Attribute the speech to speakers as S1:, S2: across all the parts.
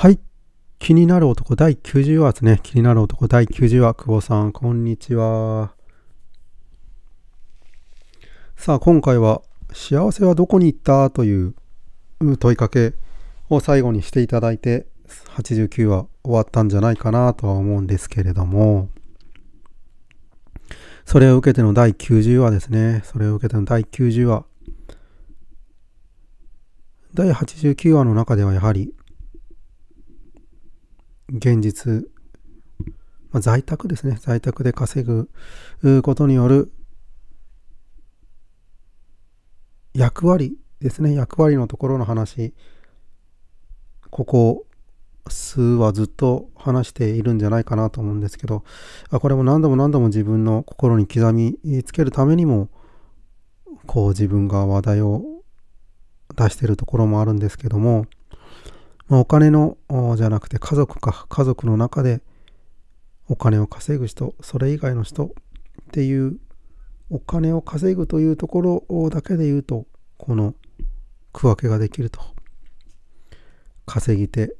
S1: はい。気になる男第90話ですね。気になる男第90話。久保さん、こんにちは。さあ、今回は、幸せはどこに行ったという問いかけを最後にしていただいて、89話終わったんじゃないかなとは思うんですけれども、それを受けての第90話ですね。それを受けての第90話。第89話の中ではやはり現実、まあ、在宅ですね。在宅で稼ぐことによる役割ですね。役割のところの話、ここ数はずっと話しているんじゃないかなと思うんですけど、あこれも何度も何度も自分の心に刻みつけるためにも、こう自分が話題を出してるところもあるんですけども、まあ、お金のじゃなくて家族か家族の中でお金を稼ぐ人それ以外の人っていうお金を稼ぐというところだけで言うとこの区分けができると稼ぎ手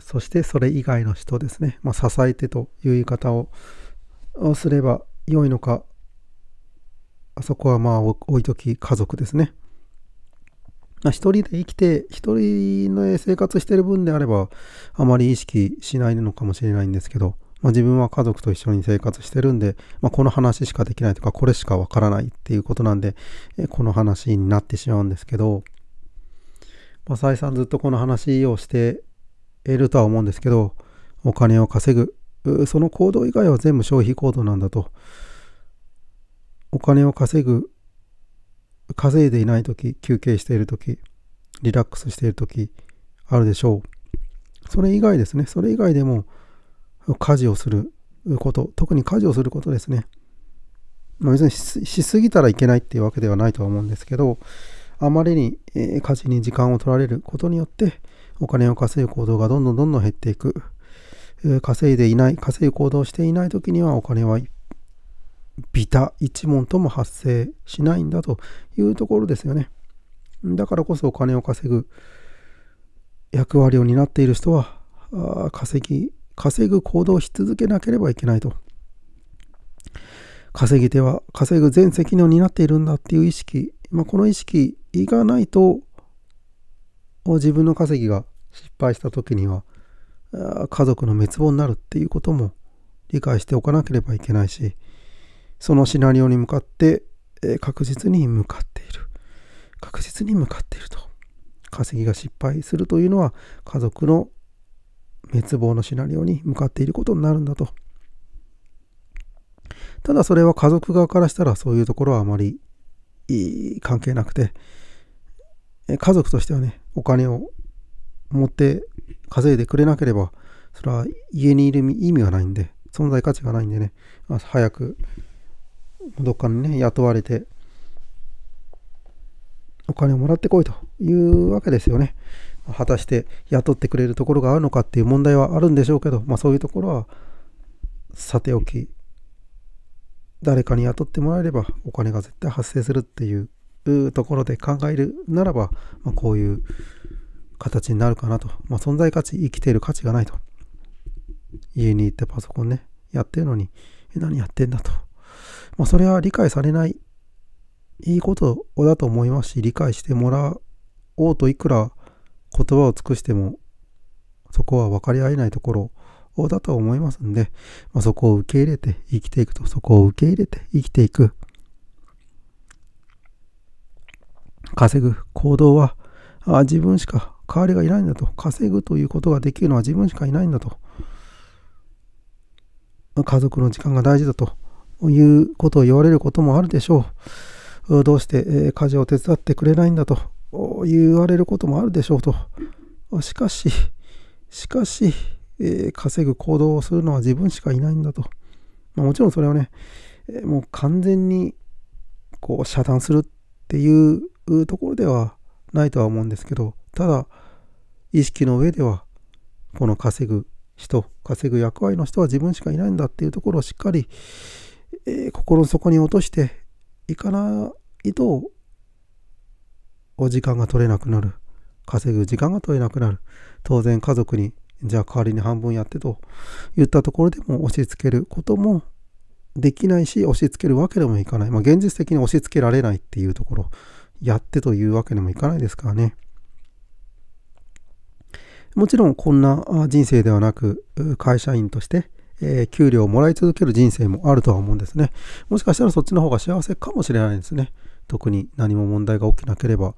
S1: そしてそれ以外の人ですね、まあ、支え手という言い方をすれば良いのかあそこはまあ置いとき家族ですね一人で生きて、一人で生活してる分であれば、あまり意識しないのかもしれないんですけど、まあ、自分は家族と一緒に生活してるんで、まあ、この話しかできないとか、これしかわからないっていうことなんで、この話になってしまうんですけど、まあ、再三ずっとこの話をしているとは思うんですけど、お金を稼ぐ、その行動以外は全部消費行動なんだと。お金を稼ぐ稼いでいない時休憩している時リラックスしている時あるでしょうそれ以外ですねそれ以外でも家事をすること特に家事をすることですね、まあ、別にしすぎたらいけないっていうわけではないとは思うんですけどあまりに、え家事に時間を取られることによってお金を稼ぐ行動がどんどんどんどん減っていく、え稼いでいない稼ぐ行動をしていない時にはお金はいっビタ一問とも発生しないんだというところですよね。だからこそお金を稼ぐ役割を担っている人は稼ぎ稼ぐ行動をし続けなければいけないと。稼ぎ手は稼ぐ全責任を担っているんだっていう意識、まあ、この意識がないと自分の稼ぎが失敗した時には家族の滅亡になるっていうことも理解しておかなければいけないしそのシナリオに向かって、え確実に向かっている。確実に向かっていると。稼ぎが失敗するというのは家族の滅亡のシナリオに向かっていることになるんだと。ただそれは家族側からしたらそういうところはあまり関係なくて、家族としてはね、お金を持って稼いでくれなければ、それは家にいる意味がないんで、存在価値がないんでね、早くどっかにね、雇われて、お金をもらってこいというわけですよね。果たして雇ってくれるところがあるのかっていう問題はあるんでしょうけど、まあそういうところはさておき、誰かに雇ってもらえればお金が絶対発生するっていうところで考えるならば、まあ、こういう形になるかなと。まあ存在価値、生きている価値がないと。家に行ってパソコンね、やってるのに、え、何やってんだと。まあ、それは理解されないいいことだと思いますし、理解してもらおうといくら言葉を尽くしても、そこは分かり合えないところだと思いますんで、まあ、そこを受け入れて生きていくと、そこを受け入れて生きていく。稼ぐ行動はあ自分しか代わりがいないんだと。稼ぐということができるのは自分しかいないんだと。家族の時間が大事だと。いうことを言われることもあるでしょう。どうして、家事を手伝ってくれないんだと言われることもあるでしょうと。しかし、しかし、えー、稼ぐ行動をするのは自分しかいないんだと。まあ、もちろんそれはね、えー、もう完全にこう遮断するっていうところではないとは思うんですけど、ただ、意識の上では、この稼ぐ人、稼ぐ役割の人は自分しかいないんだっていうところをしっかり、えー、心の底に落としていかないと、お時間が取れなくなる。稼ぐ時間が取れなくなる。当然家族に、じゃあ代わりに半分やってと言ったところでも押し付けることもできないし、押し付けるわけでもいかない。まあ、現実的に押し付けられないっていうところ、やってというわけでもいかないですからね。もちろんこんな人生ではなく、会社員として、えー、給料をもらい続ける人生もあるとは思うんですね。もしかしたらそっちの方が幸せかもしれないですね。特に何も問題が起きなければ、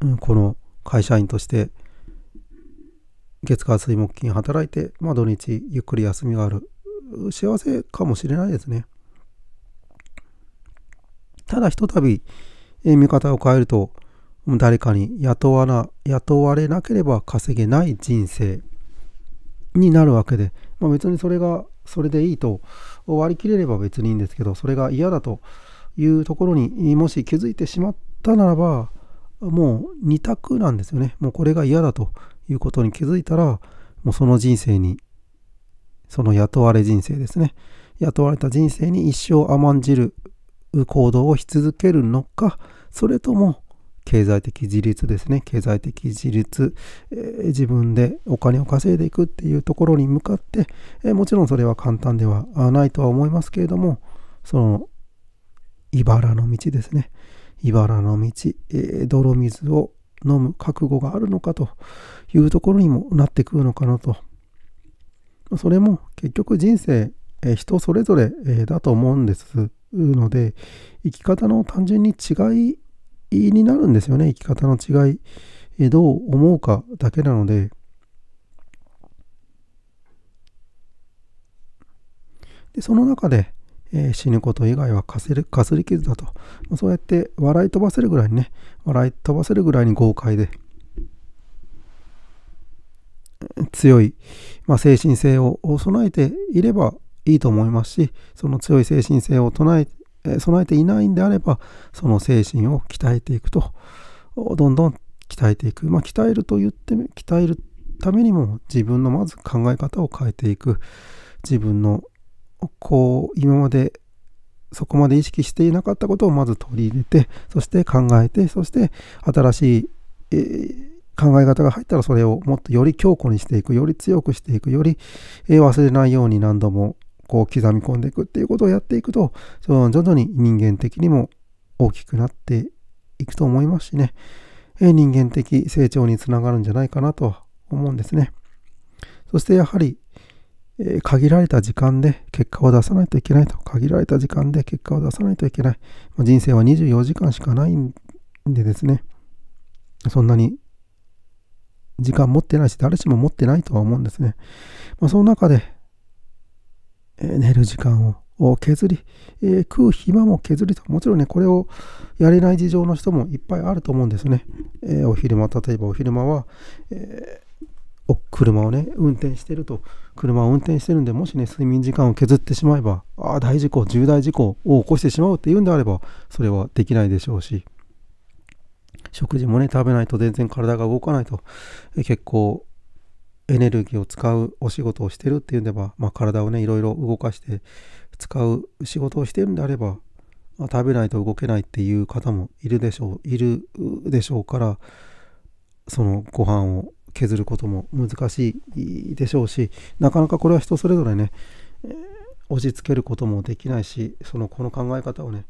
S1: うん、この会社員として月火水木金働いて、まあ、土日ゆっくり休みがある幸せかもしれないですね。ただひとたび見方を変えると誰かに雇わな雇われなければ稼げない人生になるわけでまあ、別にそれがそれでいいと割り切れれば別にいいんですけどそれが嫌だというところにもし気づいてしまったならばもう2択なんですよねもうこれが嫌だということに気づいたらもうその人生にその雇われ人生ですね雇われた人生に一生甘んじる行動をし続けるのかそれとも経済的自立ですね経済的自立、えー、自分でお金を稼いでいくっていうところに向かって、えー、もちろんそれは簡単ではないとは思いますけれどもその茨の道ですね茨の道、えー、泥水を飲む覚悟があるのかというところにもなってくるのかなとそれも結局人生、え人それぞれ、えだと思うんですので生き方の単純に違いになるんですよね。生き方の違い、えどう思うかだけなので。でその中で、えー、死ぬこと以外はかすりかすり傷だと、まそうやって笑い飛ばせるぐらいにね笑い飛ばせるぐらいに豪快で強い、まあ、精神性を備えていればいいと思いますしその強い精神性を唱え備えていないんであればその精神を鍛えていくとどんどん鍛えていく、まあ、鍛えると言って鍛えるためにも自分のまず考え方を変えていく自分のこう今までそこまで意識していなかったことをまず取り入れてそして考えてそして新しい、えー、考え方が入ったらそれをもっとより強固にしていくより強くしていくより、えー、忘れないように何度もこう刻み込んでいくっていうことをやっていくと、その徐々に人間的にも大きくなっていくと思いますしね、え人間的成長につながるんじゃないかなとは思うんですね。そしてやはり、え限られた時間で結果を出さないといけないと。限られた時間で結果を出さないといけない。ま人生は24時間しかないんでですね。そんなに時間持ってないし、誰しも持ってないとは思うんですね。まあ、その中で、寝る時間を削り、え食う暇も削りと、もちろんね、これをやれない事情の人もいっぱいあると思うんですね。えお昼間、例えばお昼間は、えお車をね、運転してると、車を運転してるんで、もしね、睡眠時間を削ってしまえば、ああ、大事故、重大事故を起こしてしまうっていうんであれば、それはできないでしょうし、食事もね、食べないと全然体が動かないと、え結構、エネルギーを使うお仕事をしてるっていうんでば、まあ、体をねいろいろ動かして使う仕事をしてるんであれば、まあ、食べないと動けないっていう方もいるでしょういるでしょうからそのご飯を削ることも難しいでしょうしなかなかこれは人それぞれね、えー、押し付けることもできないしそのこの考え方をね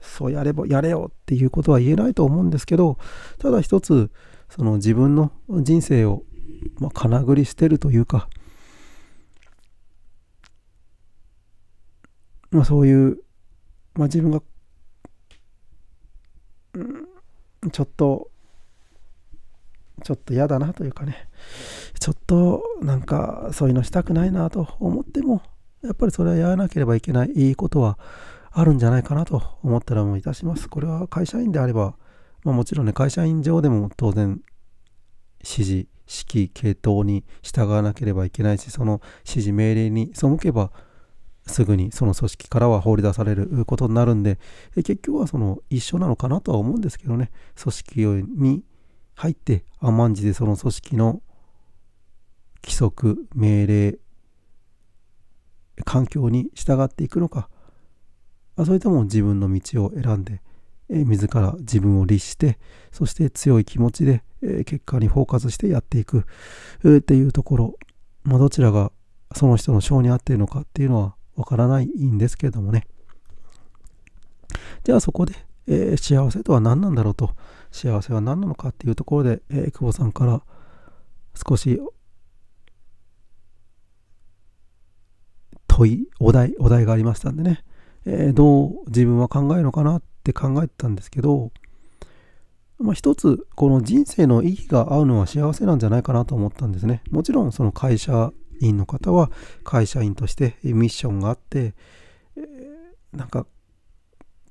S1: そうやればやれよっていうことは言えないと思うんですけどただ一つその自分の人生をまあ、かなぐり捨てるというか、まあ、そういう、まあ、自分が、うん、ちょっとちょっと嫌だなというかねちょっとなんかそういうのしたくないなと思ってもやっぱりそれはやらなければいけないいいことはあるんじゃないかなと思ったらもういたしますこれは会社員であれば、まあ、もちろんね会社員上でも当然指示指揮系統に従わなければいけないしその指示命令に背けばすぐにその組織からは放り出されることになるんで結局はその一緒なのかなとは思うんですけどね組織に入って甘んじでその組織の規則命令環境に従っていくのかそれとも自分の道を選んでえ自ら自分を律してそして強い気持ちで、え結果にフォーカスしてやっていく、っていうところ、まあ、どちらがその人の性に合っているのかっていうのはわからないんですけれどもねじゃあそこで、えー、幸せとは何なんだろうと幸せは何なのかっていうところで、えー、久保さんから少し問いお題お題がありましたんでね、えー、どう自分は考えるのかなっって考えてたんですけど、まあ、一つこの人生の意義が合うのは幸せなんじゃないかなと思ったんですね。もちろんその会社員の方は会社員としてミッションがあって、なんか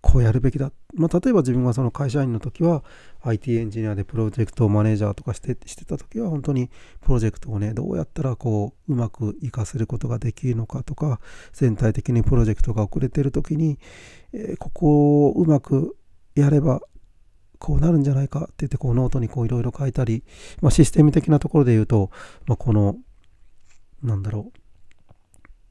S1: こうやるべきだ、まあ、例えば自分がその会社員の時は IT エンジニアでプロジェクトマネージャーとかしてしてた時は本当にプロジェクトをねどうやったらこううまく活かせることができるのかとか全体的にプロジェクトが遅れてる時に、えー、ここをうまくやればこうなるんじゃないかって言ってこうノートにこういろいろ書いたり、まあ、システム的なところで言うと、まあ、このなんだろう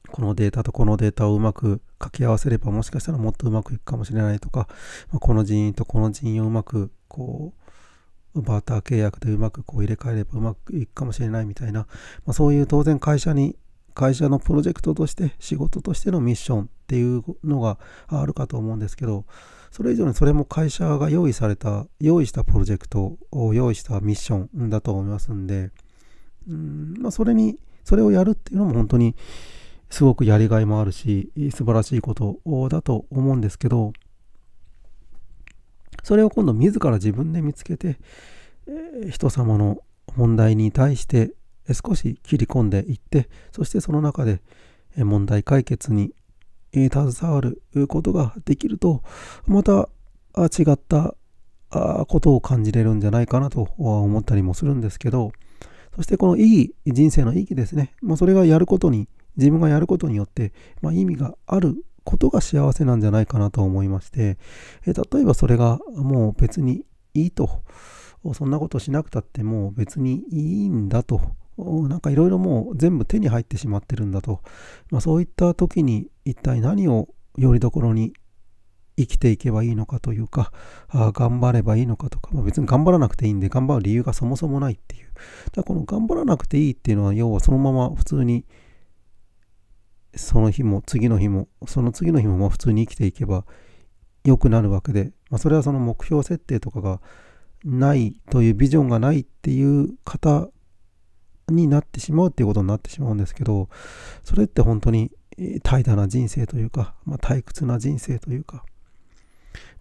S1: このデータとこのデータをうまく掛け合わせればもしかしたらもっとうまくいくかもしれないとか、まあ、この人員とこの人員をうまくこうバーター契約でうまくこう入れ替えればうまくいくかもしれないみたいな、まあ、そういう当然会社に会社のプロジェクトとして仕事としてのミッションっていうのがあるかと思うんですけどそれ以上にそれも会社が用意された用意したプロジェクトを用意したミッションだと思いますんでうん、まあ、それにそれをやるっていうのも本当にすごくやりがいもあるし、素晴らしいことだと思うんですけど、それを今度自ら自分で見つけて、人様の問題に対して少し切り込んでいって、そしてその中で問題解決に携わることができると、また違ったことを感じれるんじゃないかなとは思ったりもするんですけど、そしてこの意義、人生の意義ですね。まあ、それがやることに自分がやることによって、まあ、意味があることが幸せなんじゃないかなと思いまして、え例えばそれがもう別にいいと、そんなことしなくたってもう別にいいんだと、なんかいろいろもう全部手に入ってしまってるんだと、まあ、そういった時に一体何をよりどころに生きていけばいいのかというか、あ頑張ればいいのかとか、まあ、別に頑張らなくていいんで、頑張る理由がそもそもないっていう。だからこの頑張らなくていいっていうのは、要はそのまま普通にその日も次の日もその次の日もまあ普通に生きていけば良くなるわけで、まあ、それはその目標設定とかがないというビジョンがないっていう方になってしまうっていうことになってしまうんですけどそれって本当に怠惰な人生というか、まあ、退屈な人生というか、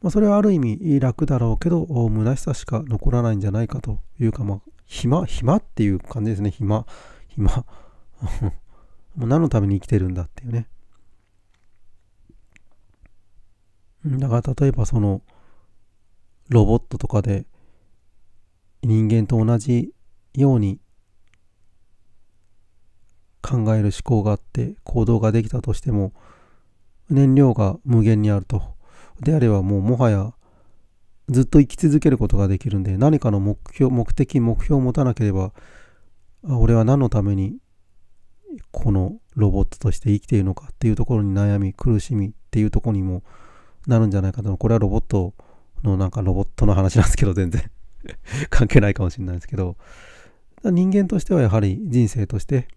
S1: まあ、それはある意味楽だろうけど虚しさしか残らないんじゃないかというかまあ暇暇っていう感じですね暇暇もう何のために生きてるんだっていうね。だから例えばそのロボットとかで人間と同じように考える思考があって行動ができたとしても燃料が無限にあると。であればもうもはやずっと生き続けることができるんで何かの目標目的目標を持たなければ俺は何のためにこのロボットとして生きているのかっていうところに悩み苦しみっていうところにもなるんじゃないかとこれはロボットのなんかロボットの話なんですけど全然 関係ないかもしれないですけど人間としてはやはり人生として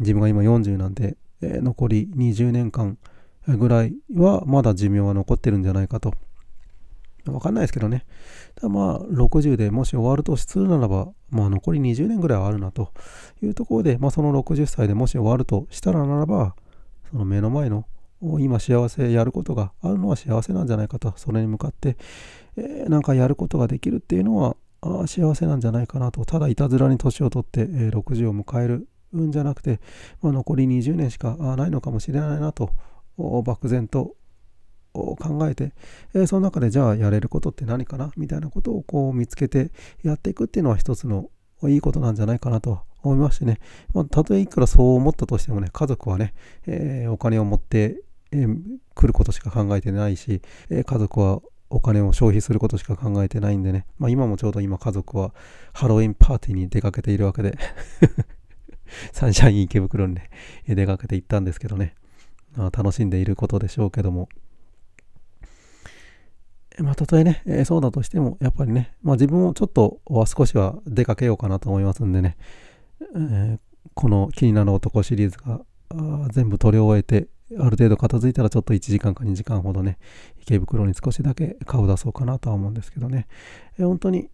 S1: 自分が今40なんで、えー、残り20年間ぐらいはまだ寿命は残ってるんじゃないかとわかんないですけどね。ただまあ、60でもし終わるとするならば、まあ残り20年ぐらいはあるなというところで、まあその60歳でもし終わるとしたらならば、その目の前の今幸せやることがあるのは幸せなんじゃないかと、それに向かって、えー、なんかやることができるっていうのはあ幸せなんじゃないかなと、ただいたずらに年を取って、えー、60を迎えるんじゃなくて、まあ、残り20年しかないのかもしれないなと、漠然と考えて、えー、その中でじゃあやれることって何かなみたいなことをこう見つけてやっていくっていうのは一つのいいことなんじゃないかなと思いましてね、まあ、たとえいくらそう思ったとしてもね、家族はね、えー、お金を持って、えー、来ることしか考えてないし、えー、家族はお金を消費することしか考えてないんでね、まあ、今もちょうど今家族はハロウィンパーティーに出かけているわけで サンシャイン池袋にね、出かけて行ったんですけどね、まあ、楽しんでいることでしょうけども、まあ、たとえね、えー、そうだとしても、やっぱりね、まあ、自分もちょっとは少しは出かけようかなと思いますんでね、えー、この気になる男シリーズが全部取り終えて、ある程度片付いたらちょっと1時間か2時間ほどね、池袋に少しだけ顔出そうかなとは思うんですけどね、えー、本当に、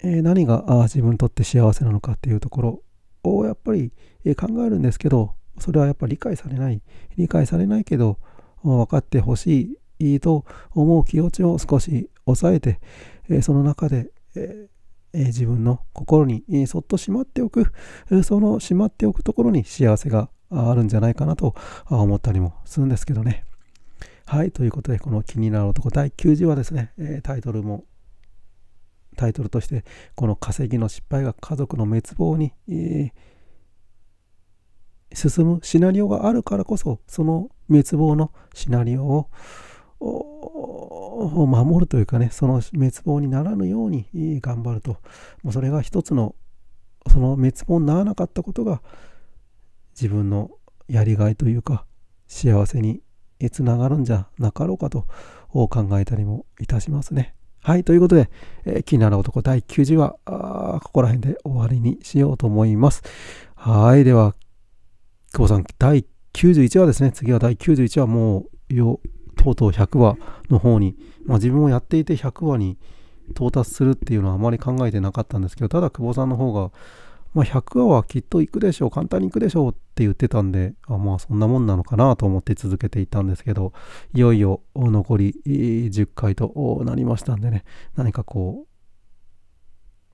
S1: え何が自分にとって幸せなのかっていうところをやっぱり、え考えるんですけど、それはやっぱり理解されない、理解されないけど、分かってほしいいと思う気持ちを少し抑えて、えその中で、え自分の心に、そっとしまっておく、そのしまっておくところに幸せがあるんじゃないかなと思ったりもするんですけどね。はい、ということで、この気になる男第90話ですね、えタイトルもタイトルとしてこの稼ぎの失敗が家族の滅亡に、えー、進むシナリオがあるからこそその滅亡のシナリオを、を守るというかね、その滅亡にならぬように頑張ると、もうそれが一つの、その滅亡にならなかったことが、自分のやりがいというか、幸せにつながるんじゃなかろうかと考えたりもいたしますね。はい、ということで、えー、気になる男第90話、ここら辺で終わりにしようと思います。はい、では、久保さん、第91話ですね。次は第91話、もう、よ、とうとう100話の方に、まあ、自分もやっていて100話に到達するっていうのはあまり考えてなかったんですけどただ久保さんの方が、まあ、100話はきっと行くでしょう簡単に行くでしょうって言ってたんであまあそんなもんなのかなと思って続けていたんですけどいよいよ残り10回となりましたんでね何かこ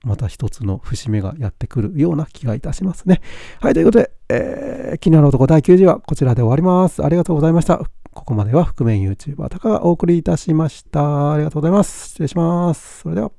S1: うまた一つの節目がやってくるような気がいたしますね。はい、ということで、えー、気になる男第90話、こちらで終わります。ありがとうございました。ここまでは覆面 YouTuber たかがお送りいたしました。ありがとうございます。失礼します。それでは。